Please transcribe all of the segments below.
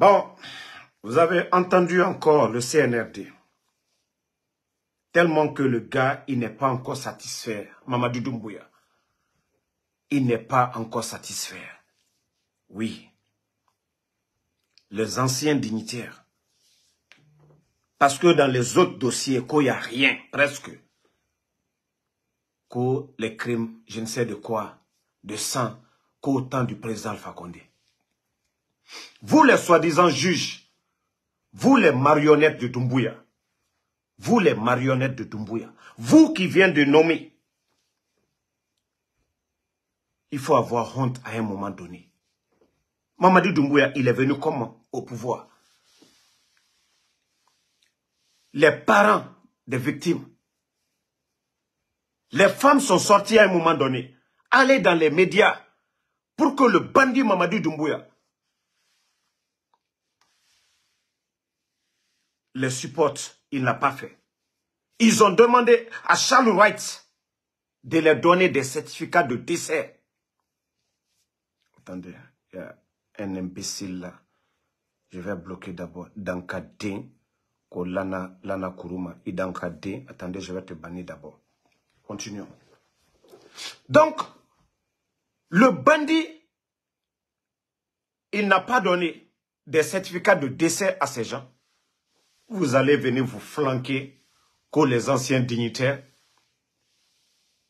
Bon, vous avez entendu encore le CNRD. Tellement que le gars, il n'est pas encore satisfait. Mamadou Doumbouya. Il n'est pas encore satisfait. Oui. Les anciens dignitaires. Parce que dans les autres dossiers, qu'il n'y a rien, presque. Qu'aux les crimes, je ne sais de quoi, de sang, qu'au temps du président Fakonde. Vous les soi-disant juges, vous les marionnettes de Doumbouya. vous les marionnettes de Doumbouya. vous qui viens de nommer, il faut avoir honte à un moment donné. Mamadi Doumbouya, il est venu comment au pouvoir Les parents des victimes, les femmes sont sorties à un moment donné, aller dans les médias pour que le bandit Mamadou Doumbouya. les supporte. Il n'a pas fait. Ils ont demandé à Charles Wright de leur donner des certificats de décès. Attendez, il y a un imbécile là. Je vais bloquer d'abord Dankadé, Lana, Lana Kuruma. Et D. attendez, je vais te bannir d'abord. Continuons. Donc, le bandit, il n'a pas donné des certificats de décès à ces gens vous allez venir vous flanquer que les anciens dignitaires,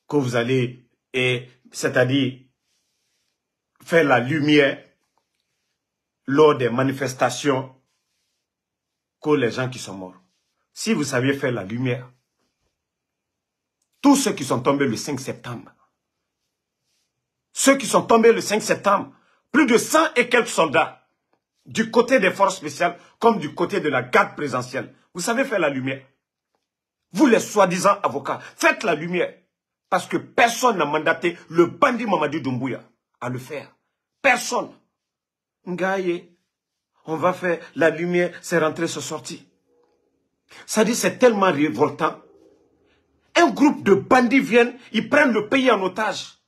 que vous allez, c'est-à-dire faire la lumière lors des manifestations que les gens qui sont morts. Si vous saviez faire la lumière, tous ceux qui sont tombés le 5 septembre, ceux qui sont tombés le 5 septembre, plus de 100 et quelques soldats, du côté des forces spéciales comme du côté de la garde présidentielle. Vous savez faire la lumière. Vous, les soi-disant avocats, faites la lumière. Parce que personne n'a mandaté le bandit Mamadou Doumbouya à le faire. Personne. Ngaye, on va faire la lumière, c'est rentré, c'est sorti. Ça dit, c'est tellement révoltant. Un groupe de bandits viennent, ils prennent le pays en otage.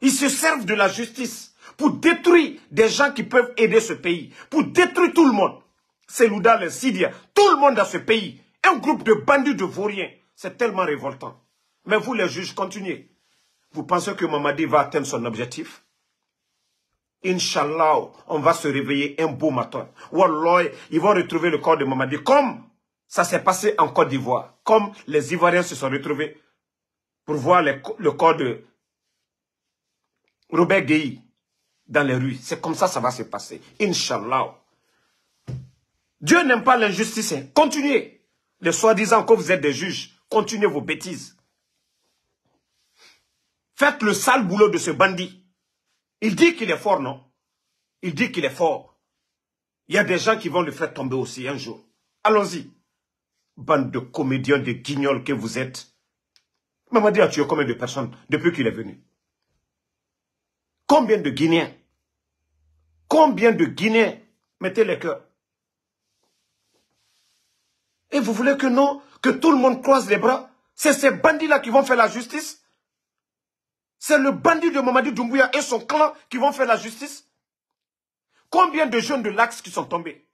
Ils se servent de la justice pour détruire des gens qui peuvent aider ce pays, pour détruire tout le monde. C'est Louda, les Sidia, tout le monde dans ce pays. Un groupe de bandits de vauriens. C'est tellement révoltant. Mais vous, les juges, continuez. Vous pensez que Mamadi va atteindre son objectif Inch'Allah, on va se réveiller un beau matin. Wallah, ils vont retrouver le corps de Mamadi comme ça s'est passé en Côte d'Ivoire. Comme les Ivoiriens se sont retrouvés pour voir le corps de Robert Gueye dans les rues. C'est comme ça ça va se passer. Inch'Allah. Dieu n'aime pas l'injustice. Continuez. Les soi-disant que vous êtes des juges, continuez vos bêtises. Faites le sale boulot de ce bandit. Il dit qu'il est fort, non Il dit qu'il est fort. Il y a des gens qui vont le faire tomber aussi un jour. Allons-y. Bande de comédiens, de guignols que vous êtes. Maman dit tu es combien de personnes depuis qu'il est venu Combien de Guinéens Combien de Guinéens Mettez les cœurs. Et vous voulez que non, que tout le monde croise les bras C'est ces bandits-là qui vont faire la justice C'est le bandit de Mamadi Doumbouya et son clan qui vont faire la justice Combien de jeunes de l'Axe qui sont tombés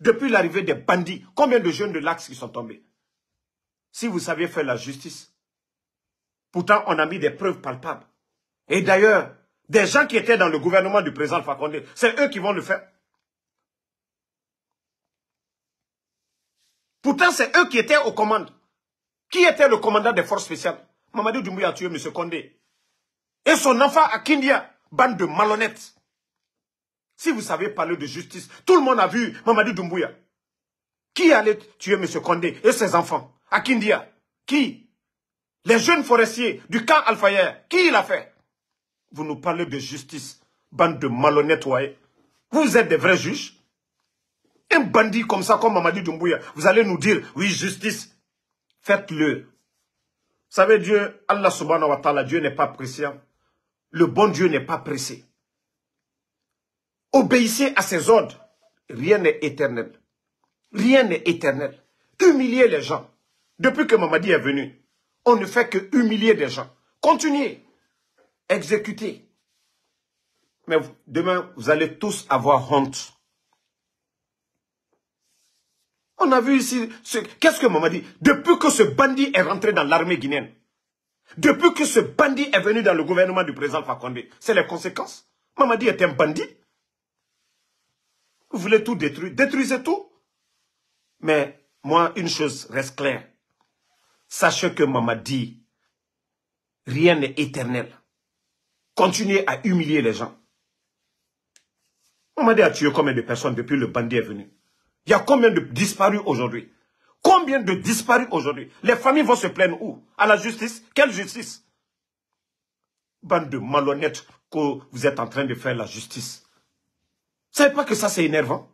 Depuis l'arrivée des bandits, combien de jeunes de l'Axe qui sont tombés Si vous saviez faire la justice, pourtant on a mis des preuves palpables. Et d'ailleurs, des gens qui étaient dans le gouvernement du président Fakonde, c'est eux qui vont le faire. Pourtant, c'est eux qui étaient aux commandes. Qui était le commandant des forces spéciales Mamadou Doumbouya a tué M. Kondé. Et son enfant à Kindia, bande de malhonnêtes. Si vous savez parler de justice, tout le monde a vu Mamadou Doumbouya. Qui allait tuer M. Kondé et ses enfants À Kindia Qui Les jeunes forestiers du camp Alfayer, qui l'a fait vous nous parlez de justice, bande de malhonnêtes, Vous êtes des vrais juges. Un bandit comme ça, comme Mamadi Doumbouya, vous allez nous dire, oui, justice. Faites-le. Vous savez, Dieu, Allah subhanahu wa ta'ala, Dieu n'est pas pressé. Le bon Dieu n'est pas pressé. Obéissez à ses ordres. Rien n'est éternel. Rien n'est éternel. Humiliez les gens. Depuis que Mamadi est venu, on ne fait que humilier des gens. Continuez exécuté. Mais demain, vous allez tous avoir honte. On a vu ici, qu'est-ce que maman dit Depuis que ce bandit est rentré dans l'armée guinéenne, depuis que ce bandit est venu dans le gouvernement du président Fakonde, c'est les conséquences. dit, est un bandit. Vous voulez tout détruire. Détruisez tout. Mais moi, une chose reste claire. Sachez que dit, rien n'est éternel continuer à humilier les gens. On m'a dit combien de personnes depuis le bandit est venu. Il y a combien de disparus aujourd'hui Combien de disparus aujourd'hui Les familles vont se plaindre où À la justice Quelle justice Bande de malhonnêtes que vous êtes en train de faire la justice. Vous savez pas que ça c'est énervant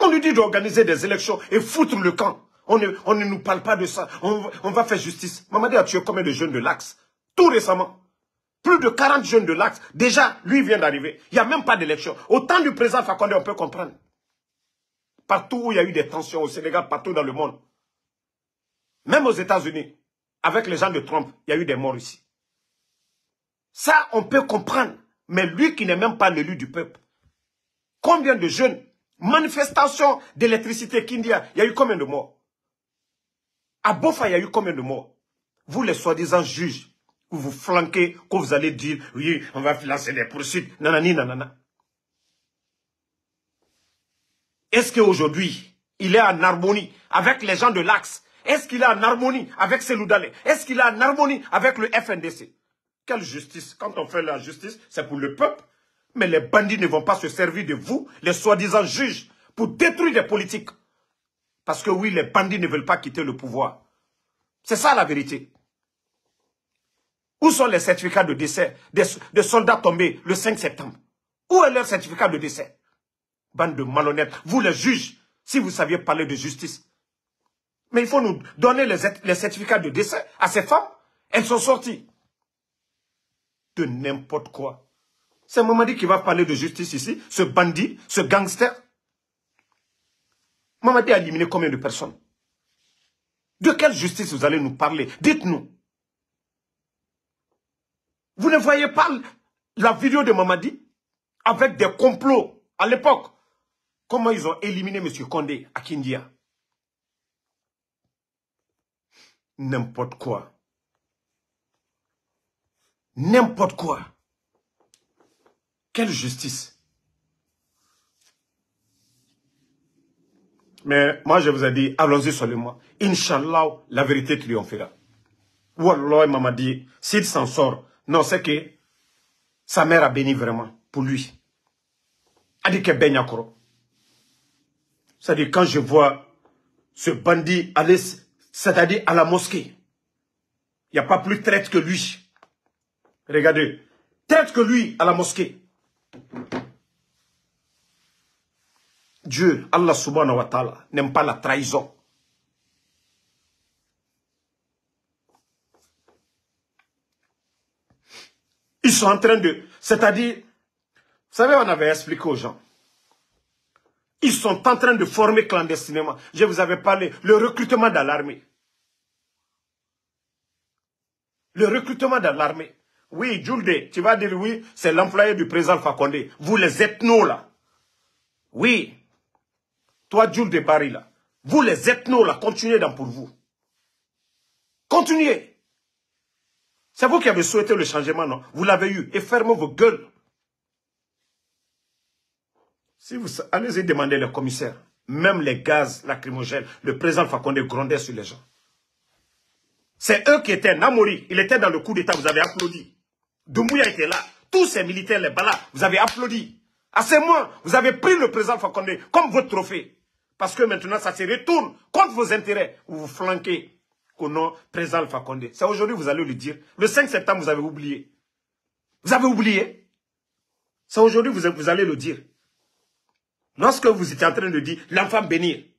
On lui dit d'organiser des élections et foutre le camp. On ne, nous parle pas de ça. On, on va faire justice. dit a tué combien de jeunes de l'Axe récemment. Plus de 40 jeunes de l'Axe. Déjà, lui vient d'arriver. Il n'y a même pas d'élection. Au temps du président Fakonde, on peut comprendre. Partout où il y a eu des tensions au Sénégal, partout dans le monde. Même aux États-Unis, avec les gens de Trump, il y a eu des morts ici. Ça, on peut comprendre. Mais lui qui n'est même pas l'élu du peuple. Combien de jeunes manifestations d'électricité qu'India, il y a eu combien de morts À Bofa, il y a eu combien de morts Vous, les soi-disant juges, vous flanquez, que vous allez dire, oui, on va lancer des poursuites, nanani, nanana. Est-ce qu'aujourd'hui, il est en harmonie avec les gens de l'Axe Est-ce qu'il est en harmonie avec Seloudalé Est-ce qu'il est en harmonie avec le FNDC Quelle justice Quand on fait la justice, c'est pour le peuple. Mais les bandits ne vont pas se servir de vous, les soi-disant juges, pour détruire les politiques. Parce que oui, les bandits ne veulent pas quitter le pouvoir. C'est ça la vérité. Où sont les certificats de décès des, soldats tombés le 5 septembre Où est leur certificat de décès Bande de malhonnêtes, vous les juges, si vous saviez parler de justice. Mais il faut nous donner les, les certificats de décès à ces femmes. Elles sont sorties de n'importe quoi. C'est Mamadi qui va parler de justice ici, ce bandit, ce gangster. Mamadi a éliminé combien de personnes De quelle justice vous allez nous parler Dites-nous. Vous ne voyez pas la vidéo de Mamadi avec des complots à l'époque. Comment ils ont éliminé M. Condé à Kindia. N'importe quoi. N'importe quoi. Quelle justice. Mais moi, je vous ai dit, allons-y seulement. Inch'Allah, la vérité triomphera. Wallah, Mamadi, s'il s'en sort, non, c'est que sa mère a béni vraiment pour lui. A à Benyakoro. C'est-à-dire quand je vois ce bandit aller, c'est-à-dire à la mosquée, il n'y a pas plus traite que lui. Regardez, traite que lui à la mosquée. Dieu, Allah subhanahu wa ta'ala, n'aime pas la trahison. Ils sont en train de... C'est-à-dire, vous savez, on avait expliqué aux gens. Ils sont en train de former clandestinement. Je vous avais parlé, le recrutement dans l'armée. Le recrutement dans l'armée. Oui, de, tu vas dire oui, c'est l'employé du président Fakonde. Vous les ethnos là. Oui. Toi, Jules de Barry là. Vous les ethnos là, continuez dans pour vous. Continuez. C'est vous qui avez souhaité le changement, non Vous l'avez eu. Et fermez vos gueules. Si vous allez demander les commissaires, même les gaz lacrymogènes, le président Fakonde grondait sur les gens. C'est eux qui étaient Namori. Il était dans le coup d'État, vous avez applaudi. Doumbouya était là. Tous ces militaires, les balas, vous avez applaudi. À ah, ces mois, vous avez pris le président Fakonde comme votre trophée. Parce que maintenant, ça se retourne contre vos intérêts. Vous vous flanquez qu'on nom présent Alpha Condé. C'est aujourd'hui vous allez le dire. Le 5 septembre, vous avez oublié. Vous avez oublié. C'est aujourd'hui vous, allez le dire. Lorsque vous étiez en train de dire l'enfant béni,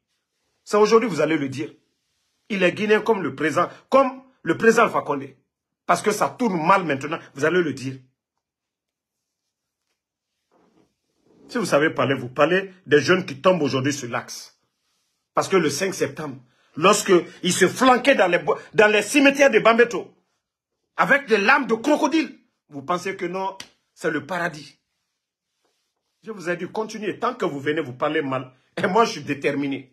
c'est aujourd'hui vous allez le dire. Il est guinéen comme le présent, comme le présent Alpha Condé. Parce que ça tourne mal maintenant, vous allez le dire. Si vous savez parler, vous parlez des jeunes qui tombent aujourd'hui sur l'axe. Parce que le 5 septembre, lorsqu'il se flanquait dans les, dans les cimetières de Bambeto avec des lames de crocodile. Vous pensez que non, c'est le paradis. Je vous ai dit, continuez. Tant que vous venez, vous parlez mal. Et moi, je suis déterminé.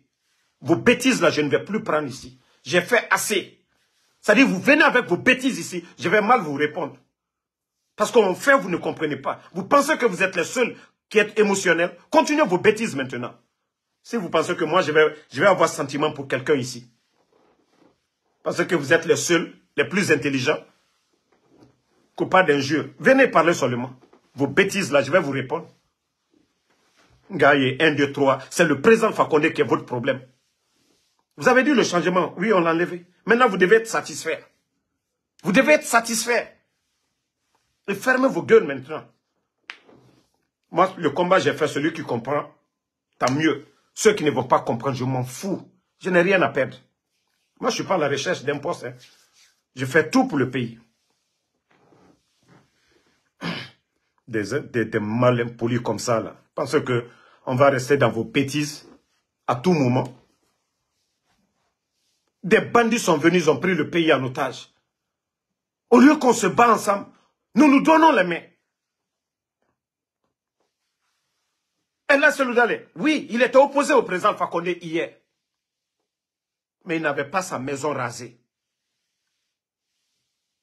Vos bêtises, là, je ne vais plus prendre ici. J'ai fait assez. C'est-à-dire, vous venez avec vos bêtises ici, je vais mal vous répondre. Parce qu'en fait, vous ne comprenez pas. Vous pensez que vous êtes les seuls qui êtes émotionnels. Continuez vos bêtises maintenant. Si vous pensez que moi, je vais, je vais avoir sentiment pour quelqu'un ici, parce que vous êtes les seuls, les plus intelligents, d'un jeu. venez parler seulement. Vos bêtises là, je vais vous répondre. Gaïe, 1, 2, 3, c'est le présent Fakonde qui est votre problème. Vous avez dit le changement, oui, on l'a enlevé. Maintenant, vous devez être satisfait. Vous devez être satisfait. Et fermez vos gueules maintenant. Moi, le combat, j'ai fait celui qui comprend, tant mieux. Ceux qui ne vont pas comprendre, je m'en fous. Je n'ai rien à perdre. Moi, je ne suis pas à la recherche d'un poste. Hein. Je fais tout pour le pays. Des, des, malins polis comme ça, là. Pensez que on va rester dans vos bêtises à tout moment. Des bandits sont venus, ils ont pris le pays en otage. Au lieu qu'on se bat ensemble, nous nous donnons les mains. Ella Seloudale, oui, il était opposé au président Fakonde hier. Mais il n'avait pas sa maison rasée.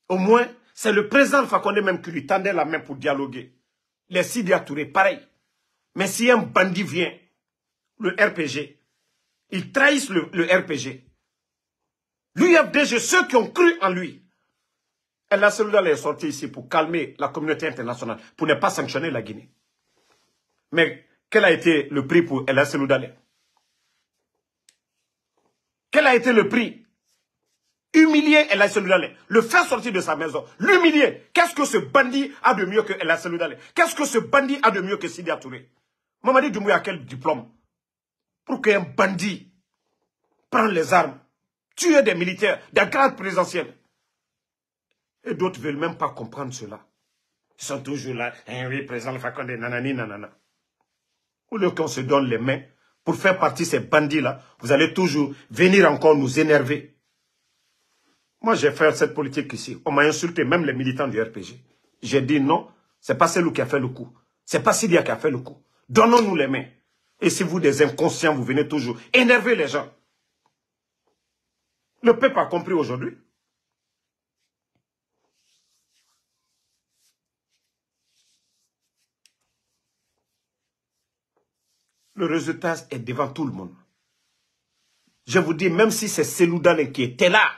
Au moins, c'est le président Fakonde même qui lui tendait la main pour dialoguer. Les Sidi pareil. Mais si un bandit vient, le RPG, il trahissent le, le RPG. L'UFDG, ceux qui ont cru en lui, elle la est sorti ici pour calmer la communauté internationale, pour ne pas sanctionner la Guinée. Mais quel a été le prix pour El Aïssé-Loudalé? Quel a été le prix Humilier El Aïssé-Loudalé. le faire sortir de sa maison, l'humilier. Qu'est-ce que ce bandit a de mieux que El Aïssé-Loudalé? Qu'est-ce que ce bandit a de mieux que Sidi Touré Mamadi Doumbouya quel diplôme pour qu'un bandit prenne les armes, tue des militaires, des gardes présidentiels? Et d'autres ne veulent même pas comprendre cela. Ils sont toujours là, oui, président Fakonde, nanani, nanana. Au lieu qu'on se donne les mains pour faire partie de ces bandits-là, vous allez toujours venir encore nous énerver. Moi, j'ai fait cette politique ici. On m'a insulté, même les militants du RPG. J'ai dit non, c'est pas celui qui a fait le coup. C'est pas Sidia qui a fait le coup. Donnons-nous les mains. Et si vous, des inconscients, vous venez toujours énerver les gens. Le peuple a compris aujourd'hui. Le résultat est devant tout le monde. Je vous dis, même si c'est Seloudane qui était là,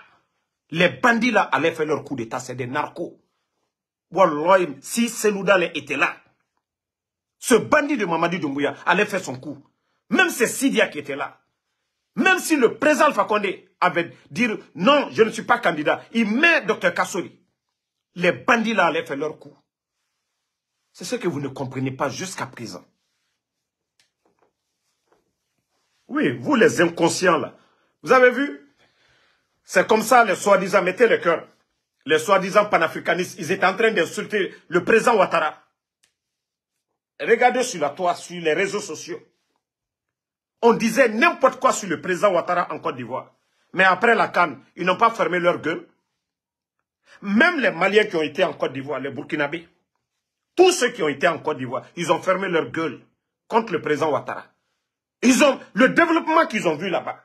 les bandits là allaient faire leur coup d'état, c'est des narcos. Wallah, si Seloudane était là, ce bandit de Mamadi Doumbouya allait faire son coup. Même si Sidia qui était là, même si le président Fakonde avait dit non, je ne suis pas candidat, il met Dr Kassori. Les bandits là allaient faire leur coup. C'est ce que vous ne comprenez pas jusqu'à présent. Oui, vous les inconscients là. Vous avez vu C'est comme ça les soi-disant, mettez le cœur. Les soi-disant panafricanistes, ils étaient en train d'insulter le président Ouattara. Regardez sur la toile, sur les réseaux sociaux. On disait n'importe quoi sur le président Ouattara en Côte d'Ivoire. Mais après la canne, ils n'ont pas fermé leur gueule. Même les Maliens qui ont été en Côte d'Ivoire, les Burkinabés, tous ceux qui ont été en Côte d'Ivoire, ils ont fermé leur gueule contre le président Ouattara. Ils ont le développement qu'ils ont vu là-bas.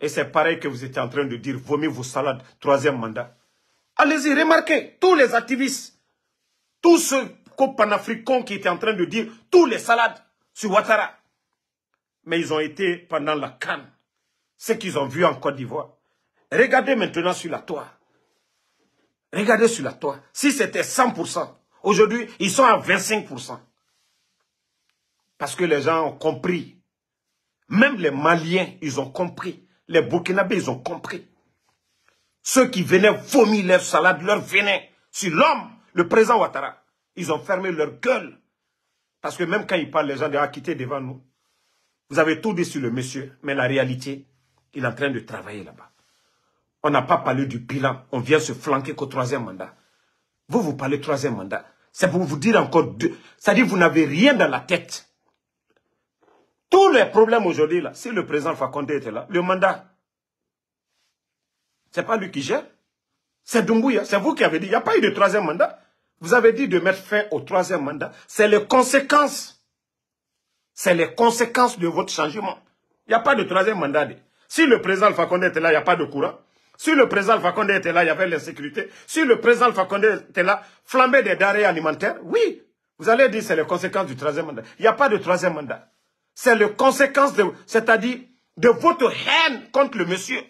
Et c'est pareil que vous étiez en train de dire, vomis vos salades, troisième mandat. Allez-y, remarquez, tous les activistes, tous ceux panafricains qui étaient en train de dire, tous les salades sur Ouattara. Mais ils ont été pendant la canne, ce qu'ils ont vu en Côte d'Ivoire. Regardez maintenant sur la toile. Regardez sur la toile. Si c'était 100%, aujourd'hui, ils sont à 25%. Parce que les gens ont compris. Même les Maliens, ils ont compris. Les Burkinabés, ils ont compris. Ceux qui venaient vomir leur salade, leur venin sur l'homme, le président Ouattara. Ils ont fermé leur gueule. Parce que même quand ils parlent, les gens disent ah, devant nous. Vous avez tout dit sur le monsieur, mais la réalité, il est en train de travailler là-bas. On n'a pas parlé du bilan. On vient se flanquer qu'au troisième mandat. Vous, vous parlez troisième mandat. C'est pour vous dire encore deux. C'est-à-dire vous n'avez rien dans la tête. Tous les problèmes aujourd'hui, là, si le président Fakonde était là, le mandat, c'est pas lui qui gère. C'est Dumbuya, C'est vous qui avez dit. Il n'y a pas eu de troisième mandat. Vous avez dit de mettre fin au troisième mandat. C'est les conséquences. C'est les conséquences de votre changement. Il n'y a pas de troisième mandat. Si le président Fakonde était là, il n'y a pas de courant. Si le président Fakonde était là, il y avait l'insécurité. Si le président Fakonde était là, flamber des denrées alimentaires. Oui, vous allez dire c'est les conséquences du troisième mandat. Il n'y a pas de troisième mandat. C'est la conséquence, c'est-à-dire de votre haine contre le monsieur.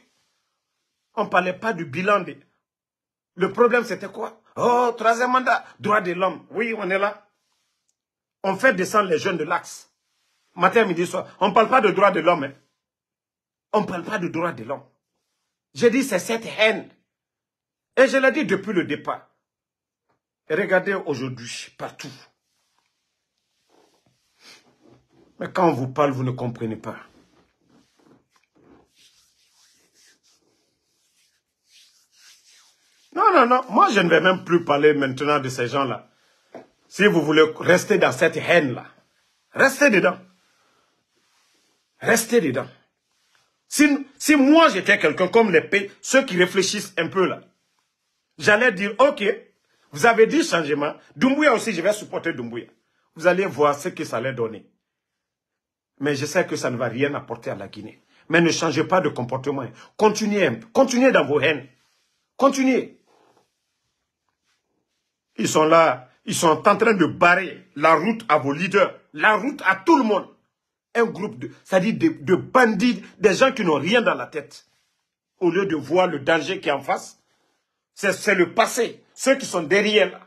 On ne parlait pas du bilan. De... Le problème, c'était quoi Oh, troisième mandat, droit de l'homme. Oui, on est là. On fait descendre les jeunes de l'axe. Matin, midi, soir. On ne parle pas de droit de l'homme. Hein. On ne parle pas de droit de l'homme. J'ai dit, c'est cette haine. Et je l'ai dit depuis le départ. regardez aujourd'hui, partout. Mais quand on vous parle, vous ne comprenez pas. Non, non, non. Moi, je ne vais même plus parler maintenant de ces gens-là. Si vous voulez rester dans cette haine-là, restez dedans. Restez dedans. Si, moi, j'étais quelqu'un comme les pays, ceux qui réfléchissent un peu là, j'allais dire, OK, vous avez dit changement. Dumbuya aussi, je vais supporter Dumbuya. Vous allez voir ce que ça allait donner. Mais je sais que ça ne va rien apporter à la Guinée. Mais ne changez pas de comportement. Continuez, continuez dans vos haines. Continuez. Ils sont là, ils sont en train de barrer la route à vos leaders, la route à tout le monde. Un groupe de, cest à de, bandits, des gens qui n'ont rien dans la tête. Au lieu de voir le danger qui est en face, c'est le passé, ceux qui sont derrière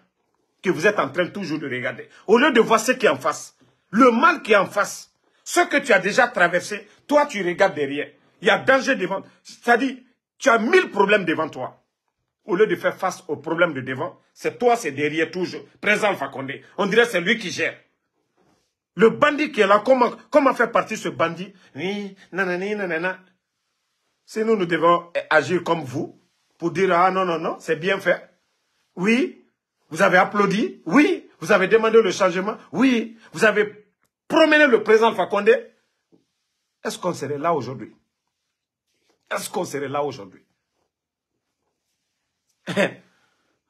que vous êtes en train toujours de regarder. Au lieu de voir ce qui est en face, le mal qui est en face, ce que tu as déjà traversé, toi, tu regardes derrière. Il y a danger devant. C'est-à-dire, tu as mille problèmes devant toi. Au lieu de faire face aux problèmes de devant, c'est toi, c'est derrière toujours. Présent Fakonde. On dirait c'est lui qui gère. Le bandit qui est là, comment, comment faire partie ce bandit Oui, nanana. Si nous, nous devons agir comme vous, pour dire, ah non, non, non, c'est bien fait. Oui, vous avez applaudi. Oui, vous avez demandé le changement. Oui, vous avez promener le président Fakonde, est-ce qu'on serait là aujourd'hui Est-ce qu'on serait là aujourd'hui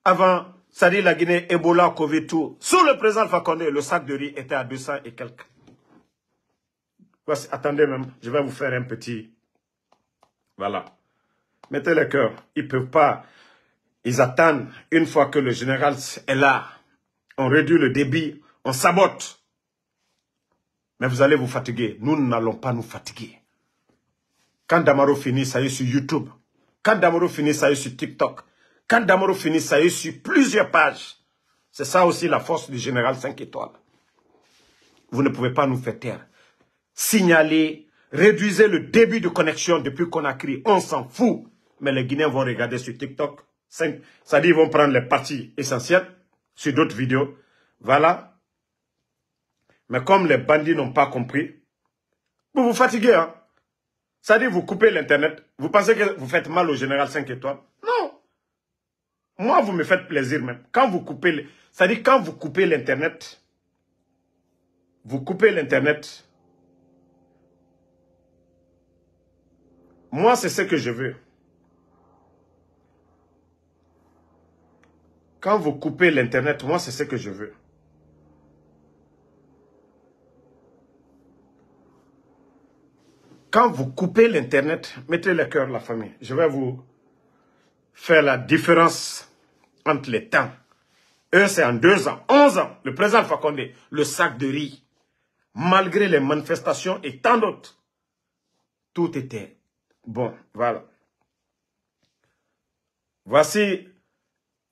Avant, ça dit la Guinée, Ebola, Covid, tout. Sous le président Fakonde, le sac de riz était à 200 et quelques. attendez même, je vais vous faire un petit... Voilà. Mettez le cœur. Ils ne peuvent pas... Ils attendent, une fois que le général est là, on réduit le débit, on sabote vous allez vous fatiguer. Nous n'allons pas nous fatiguer. Quand Damaro finit, ça y est sur YouTube. Quand Damaro finit, ça y est sur TikTok. Quand Damaro finit, ça y est sur plusieurs pages. C'est ça aussi la force du général 5 étoiles. Vous ne pouvez pas nous faire taire. Signaler. réduisez le début de connexion depuis qu'on a crié. On s'en fout. Mais les Guinéens vont regarder sur TikTok. Ça dit, ils vont prendre les parties essentielles sur d'autres vidéos. Voilà, mais comme les bandits n'ont pas compris, vous vous fatiguez, hein Ça dit, vous coupez l'Internet, vous pensez que vous faites mal au général 5 étoiles Non Moi, vous me faites plaisir même. Quand vous coupez, ça dit, quand vous coupez l'Internet, vous coupez l'Internet, moi, c'est ce que je veux. Quand vous coupez l'Internet, moi, c'est ce que je veux. Quand vous coupez l'Internet, mettez le cœur la famille. Je vais vous faire la différence entre les temps. Eux, c'est en deux ans, onze ans. Le président Fakonde, le sac de riz, malgré les manifestations et tant d'autres, tout était bon. Voilà. Voici,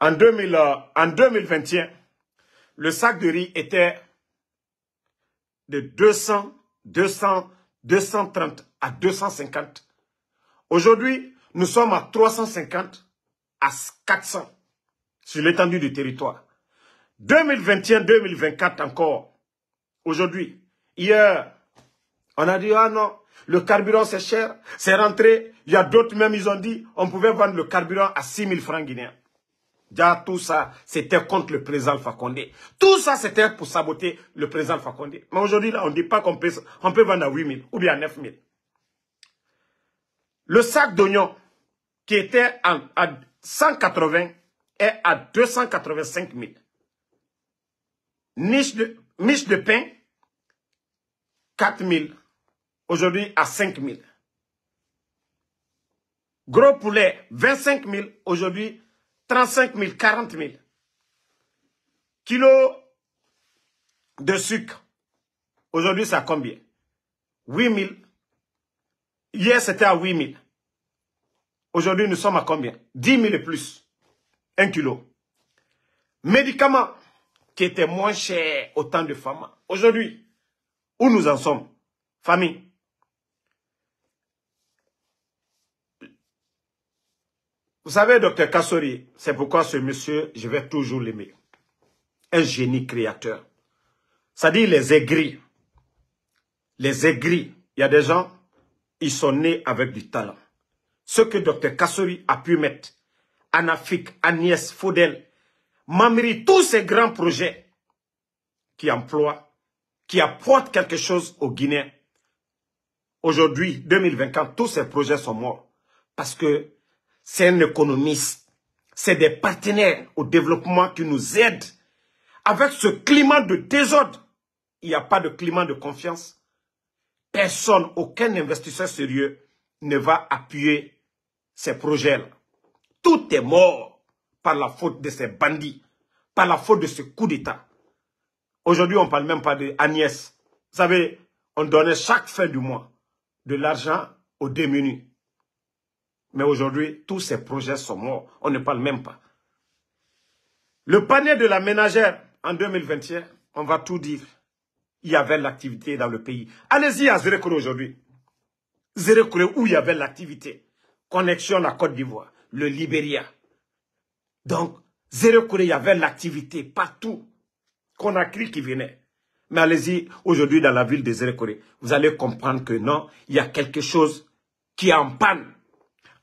en, euh, en 2021, le sac de riz était de 200, 200, 230 à 250. Aujourd'hui, nous sommes à 350 à 400 sur l'étendue du territoire. 2021-2024 encore. Aujourd'hui, hier, on a dit, ah non, le carburant c'est cher, c'est rentré. Il y a d'autres même, ils ont dit, on pouvait vendre le carburant à 6 000 francs guinéens tout ça, c'était contre le président Fakonde. Tout ça, c'était pour saboter le président Fakonde. Mais aujourd'hui, là, on ne dit pas qu'on peut, vendre à 8 000 ou bien à 9 000. Le sac d'oignons qui était à, 180 est à 285 000. Niche de, de pain, 4 000. Aujourd'hui, à 5 000. Gros poulet, 25 000. Aujourd'hui, 35 000, 40 000 kilos de sucre. Aujourd'hui, c'est à combien 8 000. Hier, c'était à 8 000. Aujourd'hui, nous sommes à combien 10 000 et plus. 1 kilo. Médicaments qui étaient moins chers au temps de Fama. Aujourd'hui, où nous en sommes Famille. Vous savez, docteur Kassori, c'est pourquoi ce monsieur, je vais toujours l'aimer. Un génie créateur. Ça dit, les aigris. Les aigris. Il y a des gens, ils sont nés avec du talent. Ce que docteur Kassori a pu mettre, en Afrique, Agnès, Faudel, Mamri, tous ces grands projets qui emploient, qui apportent quelque chose au Guinéens. Aujourd'hui, 2024, tous ces projets sont morts. Parce que c'est un économiste, c'est des partenaires au développement qui nous aident. Avec ce climat de désordre, il n'y a pas de climat de confiance. Personne, aucun investisseur sérieux ne va appuyer ces projets-là. Tout est mort par la faute de ces bandits, par la faute de ce coup d'État. Aujourd'hui, on ne parle même pas d'Agnès. Vous savez, on donnait chaque fin du mois de l'argent aux démunis. Mais aujourd'hui, tous ces projets sont morts. On ne parle même pas. Le panier de la ménagère en 2021, on va tout dire. Il y avait l'activité dans le pays. Allez-y à Zérecouré aujourd'hui. Zérecouré, où il y avait l'activité. Connexion à la Côte d'Ivoire, le Libéria. Donc, Zérecouré, il y avait l'activité partout. Qu'on a cru qu'il venait. Mais allez-y aujourd'hui dans la ville de Zérecouré. Vous allez comprendre que non, il y a quelque chose qui est en panne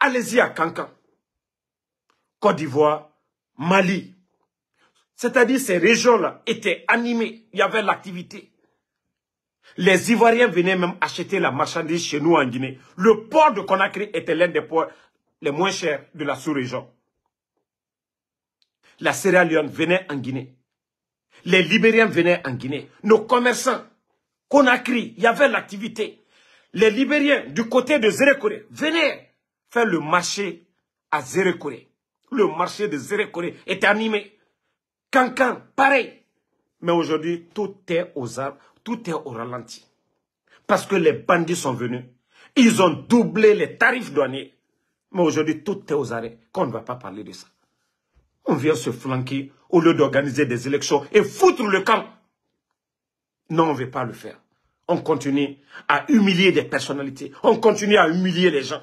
allez-y à Cancan. Côte d'Ivoire, Mali. C'est-à-dire ces régions-là étaient animées, il y avait l'activité. Les Ivoiriens venaient même acheter la marchandise chez nous en Guinée. Le port de Conakry était l'un des ports les moins chers de la sous-région. La Sierra Leone venait en Guinée. Les Libériens venaient en Guinée. Nos commerçants, Conakry, il y avait l'activité. Les Libériens du côté de Zérekoré venaient fait le marché à Zérekoré. Le marché de Zérekoré est animé. Cancan, pareil. Mais aujourd'hui, tout est aux arbres, tout est au ralenti. Parce que les bandits sont venus. Ils ont doublé les tarifs douaniers. Mais aujourd'hui, tout est aux arrêts. Qu'on ne va pas parler de ça. On vient se flanquer au lieu d'organiser des élections et foutre le camp. Non, on ne veut pas le faire. On continue à humilier des personnalités. On continue à humilier les gens.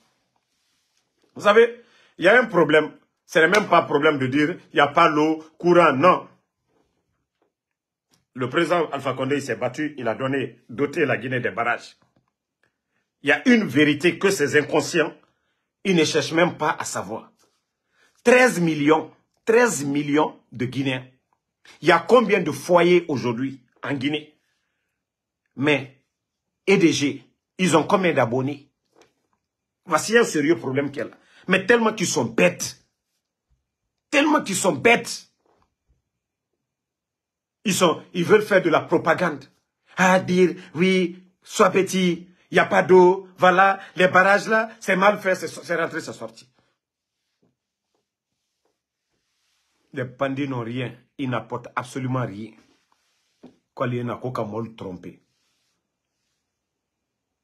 Vous savez, il y a un problème. Ce n'est même pas un problème de dire il n'y a pas l'eau, courant, non. Le président Alpha Condé s'est battu, il a donné, doté la Guinée des barrages. Il y a une vérité que ces inconscients, ils ne cherchent même pas à savoir. 13 millions, 13 millions de Guinéens. Il y a combien de foyers aujourd'hui en Guinée Mais EDG, ils ont combien d'abonnés Voici un sérieux problème qu'elle a mais tellement qu'ils sont bêtes. Tellement qu'ils sont bêtes. Ils, sont, ils veulent faire de la propagande. À dire, oui, sois petit, il n'y a pas d'eau, voilà, les barrages là, c'est mal fait, c'est rentré, c'est sorti. Les bandits n'ont rien, ils n'apportent absolument rien. Quand il y a mol trompé.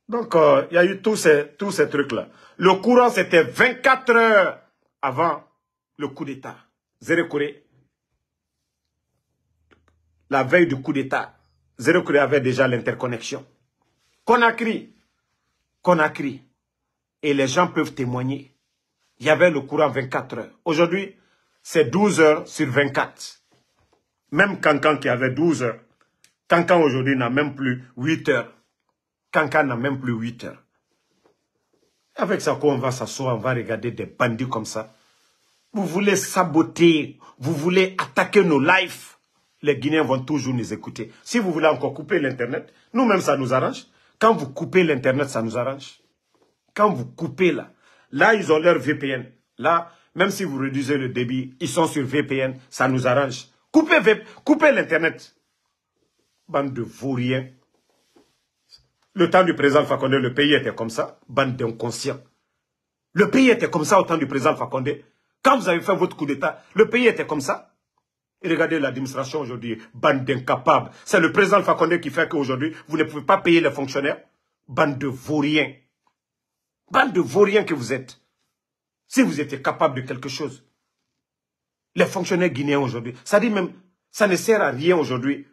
Donc, euh, il y a eu tous ces, tous ces trucs-là. Le courant, c'était 24 heures avant le coup d'État. Zéro Kouré, La veille du coup d'État, Zéro Kouré avait déjà l'interconnexion. a Conakry, et les gens peuvent témoigner. Il y avait le courant 24 heures. Aujourd'hui, c'est 12 heures sur 24. Même Cancan qui avait 12 heures, Cancan aujourd'hui n'a même plus 8 heures. Kanka n'a même plus 8 heures. Avec ça, quoi, on va s'asseoir, on va regarder des bandits comme ça. Vous voulez saboter, vous voulez attaquer nos lives. Les Guinéens vont toujours nous écouter. Si vous voulez encore couper l'Internet, nous-mêmes, ça nous arrange. Quand vous coupez l'Internet, ça nous arrange. Quand vous coupez là, là, ils ont leur VPN. Là, même si vous réduisez le débit, ils sont sur VPN, ça nous arrange. Coupez, coupez l'Internet. Bande de vauriens le temps du président Fakonde, le pays était comme ça, bande d'inconscients. Le pays était comme ça au temps du président Fakonde. Quand vous avez fait votre coup d'État, le pays était comme ça. Et regardez l'administration aujourd'hui, bande d'incapables. C'est le président Fakonde qui fait qu'aujourd'hui, vous ne pouvez pas payer les fonctionnaires. Bande de vauriens. Bande de vauriens que vous êtes. Si vous étiez capable de quelque chose. Les fonctionnaires guinéens aujourd'hui, ça dit même, ça ne sert à rien aujourd'hui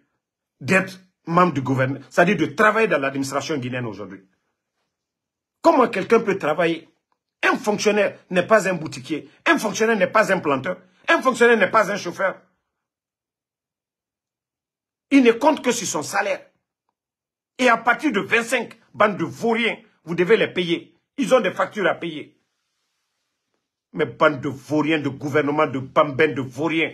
d'être membre du gouvernement, c'est-à-dire de travailler dans l'administration guinéenne aujourd'hui. Comment quelqu'un peut travailler Un fonctionnaire n'est pas un boutiquier, un fonctionnaire n'est pas un planteur, un fonctionnaire n'est pas un chauffeur. Il ne compte que sur son salaire. Et à partir de 25 bandes de vauriens, vous devez les payer. Ils ont des factures à payer. Mais bande de vauriens, de gouvernement, de bambins, de vauriens,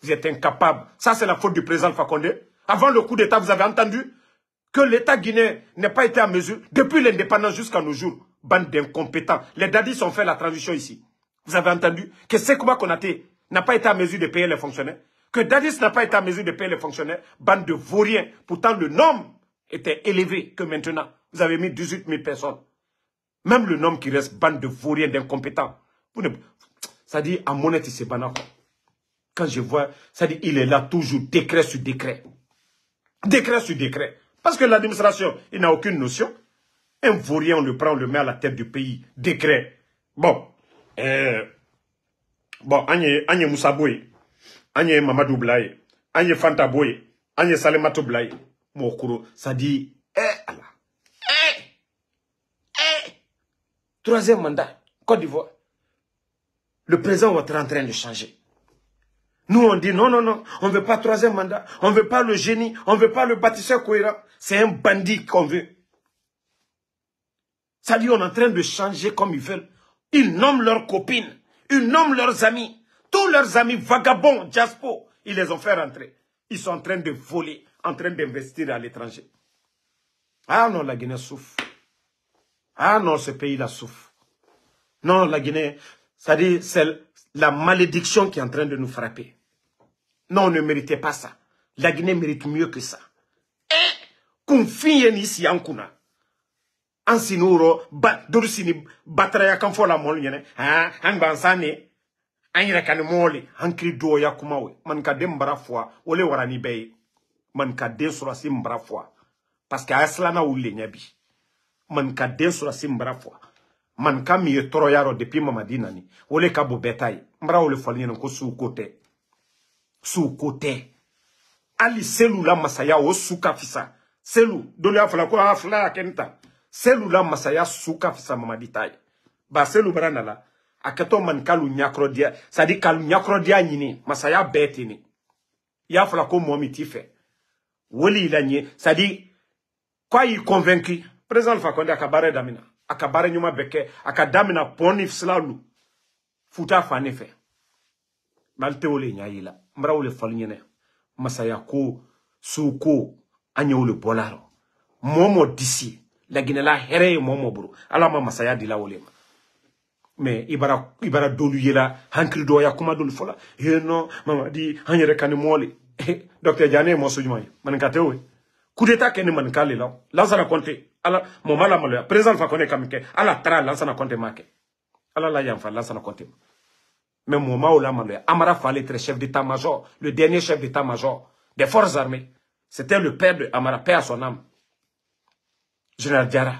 vous êtes incapables. Ça, c'est la faute du président Fakonde. Avant le coup d'État, vous avez entendu que l'État guinéen n'a pas été à mesure, depuis l'indépendance jusqu'à nos jours, bande d'incompétents. Les dadis ont fait la transition ici. Vous avez entendu que Sekouma Konate n'a pas été à mesure de payer les fonctionnaires, que Dadis n'a pas été à mesure de payer les fonctionnaires, bande de vauriens. Pourtant, le nombre était élevé que maintenant. Vous avez mis 18 000 personnes. Même le nombre qui reste, bande de vauriens, d'incompétents. Ça dit, à mon c'est banal. Quand je vois, ça dit, il est là toujours, décret sur décret. Décret sur décret. Parce que l'administration, il n'a aucune notion. Un vaurien, on le prend, on le met à la tête du pays. Décret. Bon. Euh, bon, Agne, Moussa Boué, Agne Mamadou Blaye. Agne Fanta Boye. Agne Salematou Blaye. Mokuro, ça dit, eh, Allah. Eh, eh. Troisième mandat, Côte d'Ivoire. Le présent va être en train de changer. Nous, on dit non, non, non, on ne veut pas troisième mandat, on ne veut pas le génie, on ne veut pas le bâtisseur cohérent. C'est un bandit qu'on veut. Ça dit, on est en train de changer comme ils veulent. Ils nomment leurs copines, ils nomment leurs amis. Tous leurs amis vagabonds, jaspo, ils les ont fait rentrer. Ils sont en train de voler, en train d'investir à l'étranger. Ah non, la Guinée souffre. Ah non, ce pays-là souffre. Non, la Guinée, ça dit, c'est la malédiction qui est en train de nous frapper. Non, ne méritait pas ça. La Guinée mérite mieux que ça. confie eh, ah, ni si ankuna. an Sinouro, batraya ba dolu sini la mɔlu ɲɛnɛ han an gwansan ne warani be. mankadem manikaden sɔrɔsi parce que a ya silana Manka le ɲɛ bi manikaden sɔrɔsi bara depuis mamadinani. Ole kabo ka ole le su ali selu la masaya o su ka fisa selu dɔnniya fana ko a fila selu la masaya su ka fisa ba selu bara nala a man kalu ɲɛkɔrɔdiya sadi kalu ɲɛkɔrɔdiya ɲini masaya bɛɛ y'a fɔla ko mɔɔ min woli la ɲɛ sadi ko y'i convaincu président alpha kɔnde a damina a ka baara ɲuman bɛɛ kɛ futa fan ne fɛ mali mbaraw le fali ɲɛnɛ masaya ko suu ko an yew le bɔla rɔ disi laginɛla hɛrɛ ye mɔɔ mɔ boro ala ma masaya dila wo le ma mais ibara ibara i bara dolu yela do ya kuma dolu fola he mama di an yɛrɛ kani mɔɔ le docteur jane mo mɔɔ sojuman man maninka tɛ o ye coup d'état kɛ ni maninka la lansana kɔnte ala mɔ ma la maloya fa kɔne kamke kɛ ala tara lansana kɔnte ma kɛ ala la yam yanfa lansana kɔnte ma Mais Mouma Olamanoya, Amara fallait être chef d'état-major, le dernier chef d'état-major des forces armées. C'était le père de Amara, père à son âme. Général Diara.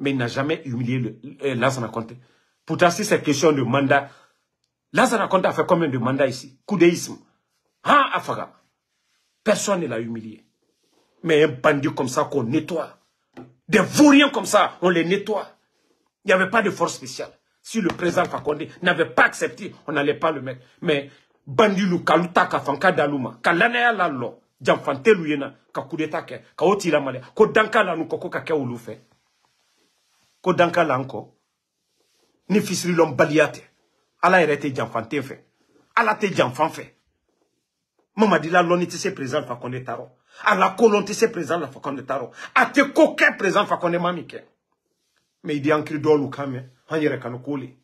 Mais il n'a jamais humilié euh, Lazana Conte. Pourtant, si c'est question de mandat, Lazana Conte a fait combien de mandats ici Coup ah hein, Afaga Personne ne l'a humilié. Mais un bandit comme ça qu'on nettoie. Des vauriens comme ça, on les nettoie. Il n'y avait pas de force spéciale. Si le président Fakonde n'avait pas accepté, on n'allait pas le mettre. Mais Bandilu, Kaluta, Kafanka, Daluma, Kalanaya, Lalo, djamfante Yena, Kakudeta, Kaoti, Lamale, Kodanka, Lanou, Koko, Kaka, ulufe. Kodanka, Lanko. Ni fisri l'homme baliate. Ala erete Djamfante, fait. Ala te Djamfan, fait. Maman dit là, l'on Fakonde, Taro. ala la colonté, c'est présent, la Fakonde, Taro. À te coquin présent, Fakonde, Mamike. Mais il dit en cri hanyereka nukuli